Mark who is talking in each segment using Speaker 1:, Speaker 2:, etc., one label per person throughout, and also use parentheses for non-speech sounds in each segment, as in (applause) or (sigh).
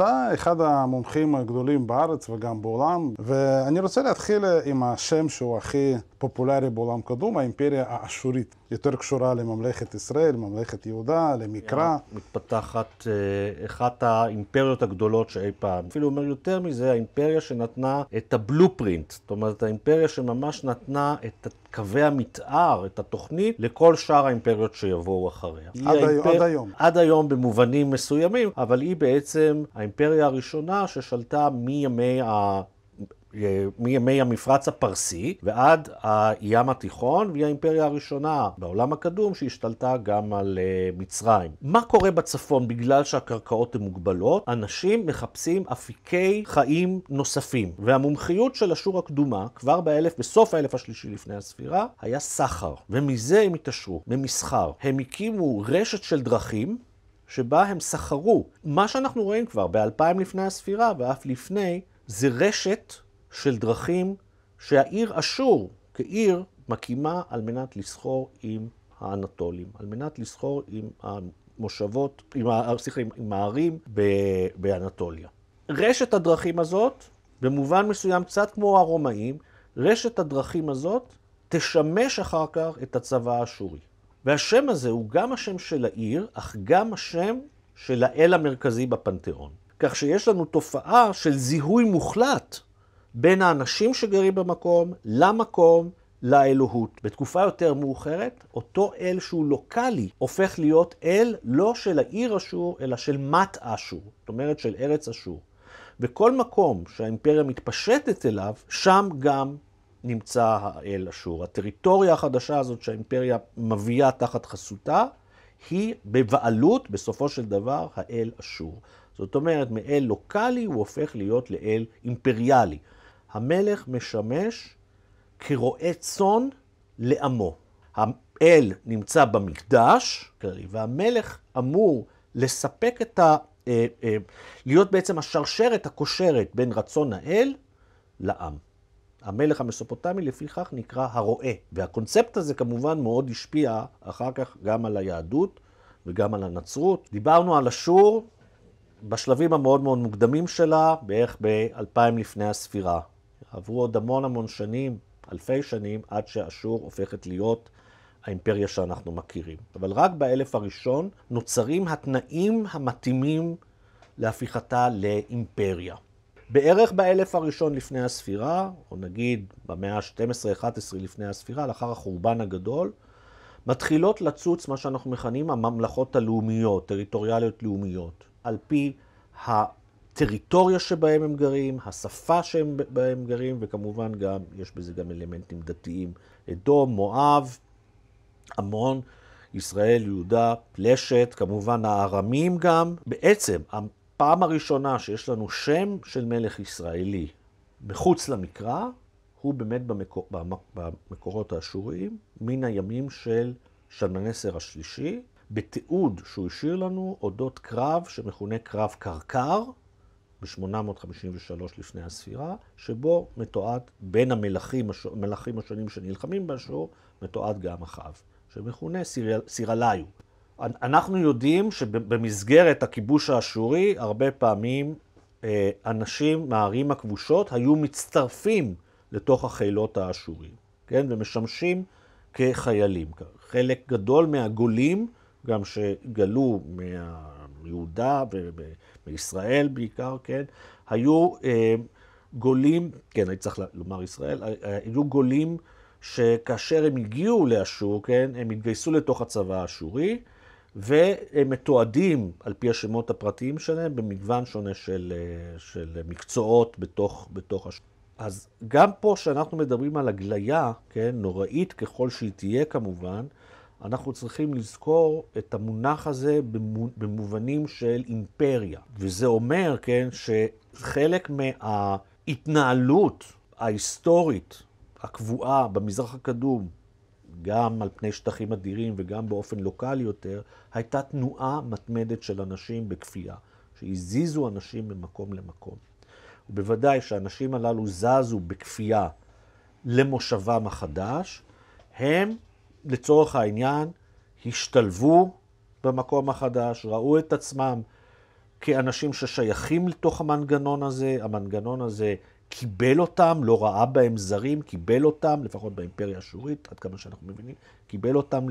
Speaker 1: אתה אחד המומחים הגדולים בארץ וגם בעולם, ואני רוצה להתחיל עם השם שהוא הכי פופולרי בעולם קדום, האימפריה האשורית. יותר קשורה לממלכת ישראל, ממלכת יהודה, למקרא.
Speaker 2: מתפתחת אה, אחת האימפריות הגדולות שאי פעם. אפילו אומר יותר מזה, האימפריה שנתנה את הבלופרינט. זאת אומרת, האימפריה שממש נתנה את... קווי המתאר, את התוכנית, לכל שאר האימפריות שיבואו אחריה. עד, האימפר... עד היום. עד היום במובנים מסוימים, אבל היא בעצם האימפריה הראשונה ששלטה מימי ה... מימי אה, המפרץ הפרסי ועד הים התיכון והיא האימפריה הראשונה בעולם הקדום שהשתלטה גם על אה, מצרים. מה קורה בצפון בגלל שהקרקעות הן מוגבלות? אנשים מחפשים אפיקי חיים נוספים והמומחיות של אשור הקדומה כבר באלף, בסוף האלף השלישי לפני הספירה היה סחר ומזה הם התעשרו, ממסחר. הם הקימו רשת של דרכים שבה הם סחרו. מה שאנחנו רואים כבר באלפיים לפני הספירה ואף לפני זה רשת של דרכים שהעיר אשור כעיר מקימה על מנת לסחור עם האנטולים, על מנת לסחור עם המושבות, עם, סליחה, עם הערים באנטוליה. רשת הדרכים הזאת, במובן מסוים קצת כמו הרומאים, רשת הדרכים הזאת תשמש אחר כך את הצבא האשורי. והשם הזה הוא גם השם של העיר, אך גם השם של האל המרכזי בפנתיאון. כך שיש לנו תופעה של זיהוי מוחלט בין האנשים שגרים במקום, למקום, לאלוהות. בתקופה יותר מאוחרת, אותו אל שהוא לוקאלי הופך להיות אל לא של העיר אשור, אלא של מת אשור, זאת אומרת של ארץ אשור. וכל מקום שהאימפריה מתפשטת אליו, שם גם נמצא האל אשור. הטריטוריה החדשה הזאת שהאימפריה מביאה תחת חסותה, היא בבעלות, בסופו של דבר, האל אשור. זאת אומרת, מאל לוקאלי הוא הופך להיות לאל אימפריאלי. המלך משמש כרועה צאן לעמו. האל נמצא במקדש, והמלך אמור לספק את ה... אה, אה, להיות בעצם השרשרת הקושרת בין רצון האל לעם. המלך המסופוטמי לפיכך נקרא הרועה, והקונספט הזה כמובן מאוד השפיע אחר כך גם על היהדות וגם על הנצרות. דיברנו על אשור בשלבים המאוד מאוד מוקדמים שלה, בערך באלפיים לפני הספירה. עברו עוד המון המון שנים, אלפי שנים, עד שאשור הופכת להיות האימפריה שאנחנו מכירים. אבל רק באלף הראשון נוצרים התנאים המתאימים להפיכתה לאימפריה. בערך באלף הראשון לפני הספירה, או נגיד במאה ה-12-11 לפני הספירה, לאחר החורבן הגדול, מתחילות לצוץ מה שאנחנו מכנים הממלכות הלאומיות, טריטוריאליות לאומיות, על פי הטריטוריה שבהם הם גרים, השפה שבהם גרים, וכמובן גם, יש בזה גם אלמנטים דתיים. אדום, מואב, עמון, ישראל, יהודה, פלשת, כמובן הארמים גם. בעצם, הפעם הראשונה שיש לנו שם של מלך ישראלי מחוץ למקרא, הוא באמת במקור, במקורות האשוריים, מן הימים של שלמנסר השלישי, בתיעוד שהוא השאיר לנו אודות קרב שמכונה קרב קרקר, ב-853 לפני הספירה, שבו מתועד בין המלכים, הש... המלכים השונים שנלחמים באשור, מתועד גם אחאב, שמכונה סיר... סירליו. אנחנו יודעים שבמסגרת הכיבוש האשורי, הרבה פעמים אה, אנשים מהערים הכבושות היו מצטרפים לתוך החילות האשורים, כן? ומשמשים כחיילים. חלק גדול מהגולים, גם שגלו מה... יהודה וישראל בעיקר, כן, היו אה, גולים, כן, הייתי צריך לומר ישראל, אה, אה, היו גולים שכאשר הם הגיעו לאשור, כן, הם התגייסו לתוך הצבא האשורי, והם מתועדים על פי השמות הפרטיים שלהם במגוון שונה של, של מקצועות בתוך, בתוך השוק. אז גם פה, כשאנחנו מדברים על הגליה, כן, נוראית ככל שהיא תהיה כמובן, אנחנו צריכים לזכור את המונח הזה במובנים של אימפריה. וזה אומר, כן, שחלק מההתנהלות ההיסטורית הקבועה במזרח הקדום, גם על פני שטחים אדירים וגם באופן לוקאלי יותר, הייתה תנועה מתמדת של אנשים בכפייה, שהזיזו אנשים ממקום למקום. ובוודאי שהאנשים הללו זזו בכפייה למושבם החדש, הם לצורך העניין, השתלבו במקום החדש, ראו את עצמם כאנשים ששייכים לתוך המנגנון הזה, המנגנון הזה קיבל אותם, לא ראה בהם זרים, קיבל אותם, לפחות באימפריה האשורית, עד כמה שאנחנו מבינים, קיבל אותם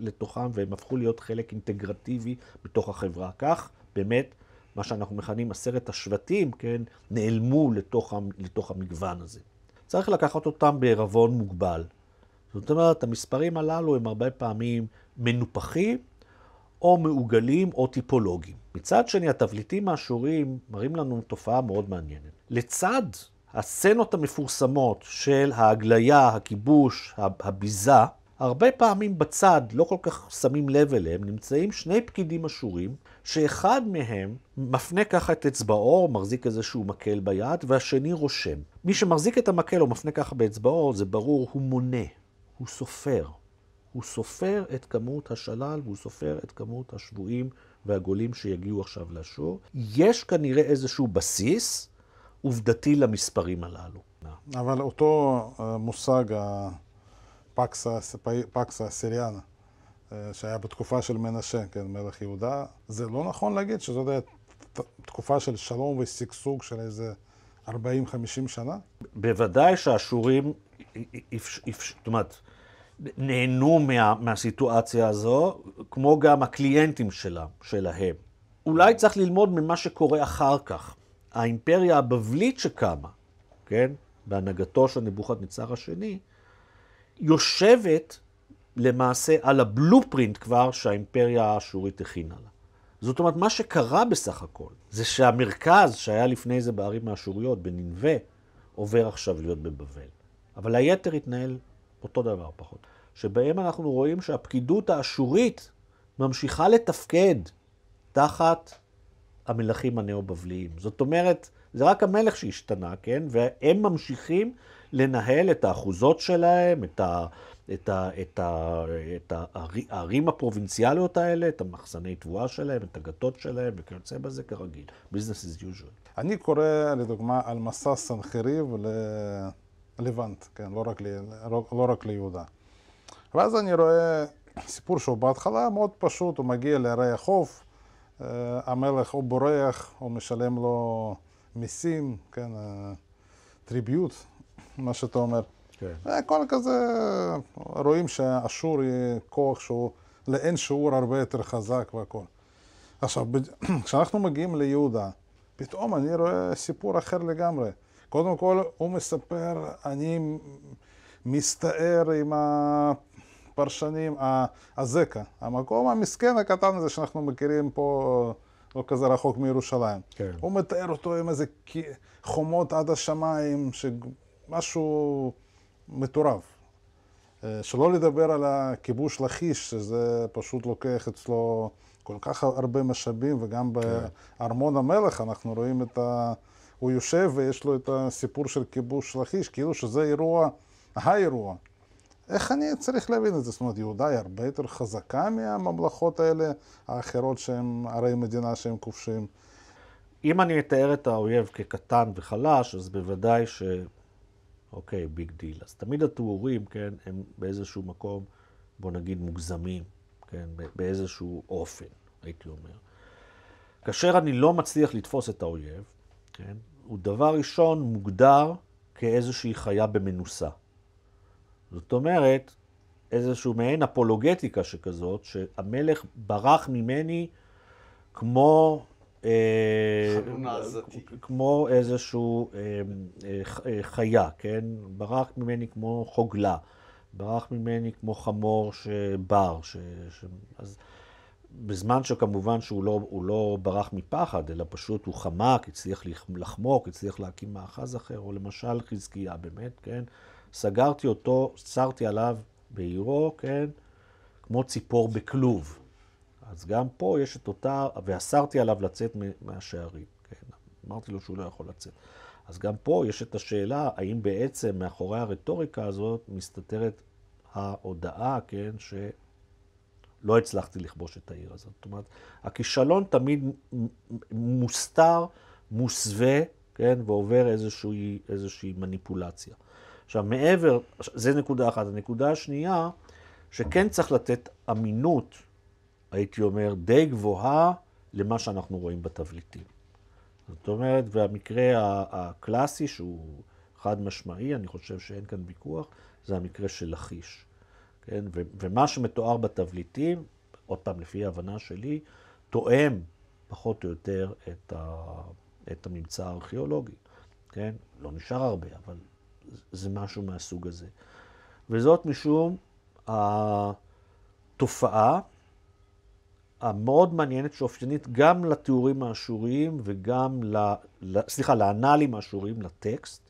Speaker 2: לתוכם, והם הפכו להיות חלק אינטגרטיבי בתוך החברה. כך, באמת, מה שאנחנו מכנים עשרת השבטים, כן, נעלמו לתוך, לתוך המגוון הזה. צריך לקחת אותם בעירבון מוגבל. זאת אומרת, המספרים הללו הם הרבה פעמים מנופחים, או מעוגלים או טיפולוגיים. מצד שני, התבליטים האשורים מראים לנו תופעה מאוד מעניינת. לצד הסצנות המפורסמות של ההגליה, הכיבוש, הביזה, הרבה פעמים בצד, לא כל כך שמים לב אליהם, נמצאים שני פקידים אשורים, שאחד מהם מפנה ככה את אצבעו, מחזיק איזשהו מקל ביד, והשני רושם. מי שמחזיק את המקל או מפנה ככה באצבעו, זה ברור, הוא מונה. הוא סופר. הוא סופר את כמות השלל והוא סופר את כמות השבויים והגולים שיגיעו עכשיו לשור. יש כנראה איזשהו בסיס עובדתי למספרים הללו.
Speaker 1: אבל אותו אה, מושג, הפקסה הסיריאנה, אה, שהיה בתקופה של מנשה, כן, מלך יהודה, זה לא נכון להגיד שזאת הייתה תקופה של שלום ושגשוג של איזה... 40-50 שנה?
Speaker 2: בוודאי שהאשורים, זאת אומרת, נהנו מה, מהסיטואציה הזו, כמו גם הקליינטים שלה, שלהם. אולי צריך ללמוד ממה שקורה אחר כך. האימפריה הבבלית שקמה, כן, בהנהגתו של נבוכדנצר השני, יושבת למעשה על הבלופרינט כבר שהאימפריה האשורית הכינה לה. זאת אומרת, מה שקרה בסך הכל, זה שהמרכז שהיה לפני זה בערים האשוריות, בננווה, עובר עכשיו להיות בבבל. אבל היתר התנהל אותו דבר פחות. שבהם אנחנו רואים שהפקידות האשורית ממשיכה לתפקד תחת המלכים הנאו-בבליים. זאת אומרת, זה רק המלך שהשתנה, כן? והם ממשיכים לנהל את האחוזות שלהם, את ה... את, ה, את, ה, את הערים הפרובינציאליות
Speaker 1: האלה, את המחסני תבואה שלהם, את הגתות שלהם, וכיוצא בזה כרגיל.
Speaker 2: business is usual.
Speaker 1: אני קורא, לדוגמה, על מסע סנחריב ללבנט, כן, לא רק, לי, לא, לא רק ליהודה. ואז אני רואה סיפור שהוא בהתחלה מאוד פשוט, הוא מגיע לערי החוף, אה, המלך או בורח, או משלם לו מיסים, כן, טריביוט, אה, מה שאתה אומר. כן. זה אה, הכל כזה, רואים שאשור היא כוח שהוא לאין שיעור הרבה יותר חזק והכל. עכשיו, (clears throat) כשאנחנו מגיעים ליהודה, פתאום אני רואה סיפור אחר לגמרי. קודם כל, הוא מספר, אני מסתער עם הפרשנים, הזקה, המקום המסכן הקטן הזה שאנחנו מכירים פה, לא כזה רחוק מירושלים. כן. הוא מתאר אותו עם איזה חומות עד השמיים, שמשהו מטורף. אה, שלא לדבר על הכיבוש לכיש, שזה פשוט לוקח אצלו כל כך הרבה משאבים, וגם כן. בארמון המלך אנחנו רואים את ה... הוא יושב ויש לו את הסיפור של כיבוש לכיש, כאילו שזה אירוע, האירוע. איך אני צריך להבין את זה? זאת אומרת, יהודה היא הרבה יותר חזקה מהממלכות האלה, האחרות שהן ערי מדינה שהן כובשים. אם אני אתאר
Speaker 2: את האויב כקטן וחלש, אז בוודאי ש... אוקיי, ביג דיל. אז תמיד התיאורים, כן, הם באיזשהו מקום, בוא נגיד, מוגזמים, כן, באיזשהו אופן, הייתי אומר. כאשר אני לא מצליח לתפוס את האויב, כן, הוא דבר ראשון מוגדר כאיזושהי חיה במנוסה. זאת אומרת, איזשהו מעין אפולוגטיקה שכזאת, שהמלך ברח ממני כמו אה, כמו איזשהו אה, אה, חיה, כן? ברח ממני כמו חוגלה, ברח ממני כמו חמור שבר. ש... ש... אז בזמן שכמובן שהוא לא, לא ברח מפחד, אלא פשוט הוא חמק, הצליח לחמוק, הצליח להקים מאחז אחר, או למשל חזקיה באמת, כן? סגרתי אותו, סרתי עליו בעירו, כן? כמו ציפור בכלוב. אז גם פה יש את אותה, ואסרתי עליו לצאת מהשערים, כן? אמרתי לו שהוא לא יכול לצאת. אז גם פה יש את השאלה, האם בעצם מאחורי הרטוריקה הזאת מסתתרת ההודעה, כן, שלא הצלחתי לכבוש את העיר הזאת. זאת אומרת, הכישלון תמיד מוסתר, מוסווה, כן, ועובר איזושהי, איזושהי מניפולציה. עכשיו, מעבר, זה נקודה אחת. הנקודה השנייה, שכן צריך לתת אמינות הייתי אומר, די גבוהה למה שאנחנו רואים בתבליטים. זאת אומרת, והמקרה הקלאסי, שהוא חד משמעי, אני חושב שאין כאן ויכוח, זה המקרה של לכיש. כן? ו- ומה שמתואר בתבליטים, עוד פעם, לפי ההבנה שלי, תואם פחות או יותר את, ה- את הממצא הארכיאולוגי. כן? לא נשאר הרבה, אבל זה משהו מהסוג הזה. וזאת משום התופעה המאוד מעניינת שאופיינית גם לתיאורים האשוריים וגם, ל, סליחה, לאנאלים האשוריים, לטקסט,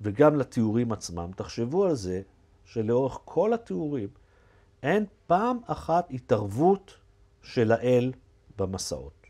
Speaker 2: וגם לתיאורים עצמם. תחשבו על זה שלאורך כל התיאורים אין פעם אחת התערבות של האל במסעות.